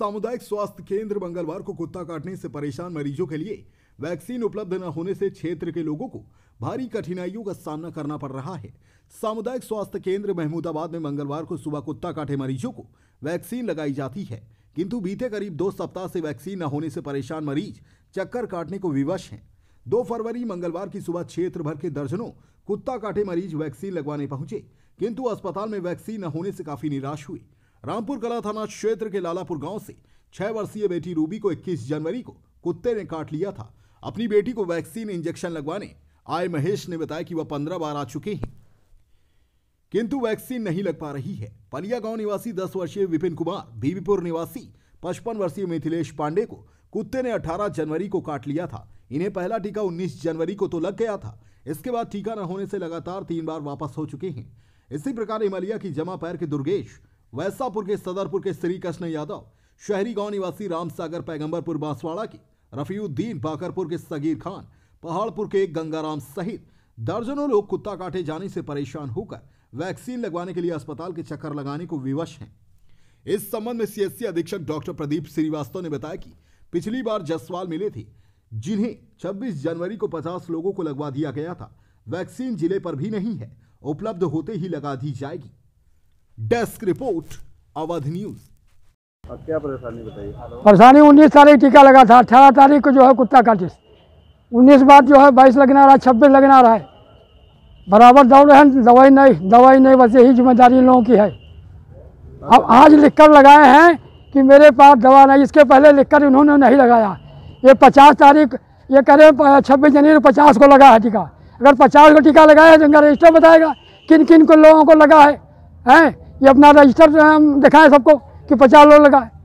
सामुदायिक स्वास्थ्य केंद्र मंगलवार को कुत्ता काटने से परेशान मरीजों के लिए वैक्सीन उपलब्ध न होने से क्षेत्र के लोगों को भारी कठिनाइयों का सामना करना पड़ रहा है सामुदायिक स्वास्थ्य केंद्र महमूदाबाद में मंगलवार को सुबह कुत्ता काटे मरीजों को वैक्सीन लगाई जाती है किंतु बीते करीब दो सप्ताह से वैक्सीन न होने से परेशान मरीज चक्कर काटने को विवश हैं दो फरवरी मंगलवार की सुबह क्षेत्र भर के दर्जनों कुत्ता काटे मरीज वैक्सीन लगवाने पहुंचे किंतु अस्पताल में वैक्सीन न होने से काफी निराश हुए रामपुर कला थाना क्षेत्र के लालापुर गांव से छह वर्षीय बेटी रूबी को 21 जनवरी को कुत्ते ने काट लिया था अपनी बेटी को वैक्सीन इंजेक्शन लगवाने आए महेश ने बताया कि वह पंद्रह बार आ चुके हैं किंतु वैक्सीन नहीं लग पा रही है पलिया गांव निवासी दस वर्षीय विपिन कुमार बीबीपुर निवासी पचपन वर्षीय मिथिलेश पांडे को कुत्ते ने 18 जनवरी को काट लिया था इन्हें पहला टीका 19 जनवरी को तो लग गया था इसके बाद टीका न होने से लगातार तीन बार वापस हो चुके हैं इसी प्रकार इमलिया की जमा पैर के दुर्गेश वैसापुर के सदरपुर के श्री कृष्ण यादव शहरी गांव निवासी राम सागर पैगम्बरपुर बांसवाड़ा के रफीउद्दीन बाकरपुर के सगीर खान पहाड़पुर के गंगाराम सहित दर्जनों लोग कुत्ता काटे जाने से परेशान होकर वैक्सीन लगवाने के लिए अस्पताल के चक्कर लगाने को विवश हैं इस संबंध में सीएससी अधीक्षक डॉक्टर प्रदीप श्रीवास्तव ने बताया कि पिछली बार जसवाल मिले थे जिन्हें 26 जनवरी को 50 लोगों को लगवा दिया गया था वैक्सीन जिले पर भी नहीं है उपलब्ध होते ही लगा दी जाएगी डेस्क रिपोर्ट अवध न्यूज क्या परेशानी बताइए परेशानी उन्नीस तारीख टीका लगा था अठारह तारीख को जो है कुत्ता काटिस उन्नीस बाद जो है बाईस लगना रहा है छब्बीस लगना रहा है बराबर दौड़ रहे दवाई नहीं दवाई नहीं बस यही जिम्मेदारी इन लोगों की है अब आज लिखकर लगाए हैं कि मेरे पास दवा नहीं इसके पहले लिखकर इन्होंने नहीं लगाया ये पचास तारीख ये कह रहे छब्बीस जनवरी पचास को लगा है टीका अगर पचास को टीका लगाया तो इनका रजिस्टर बताएगा किन किन को लोगों को लगा है हैं ये अपना रजिस्टर दिखाएं सबको कि पचास लोग लगाए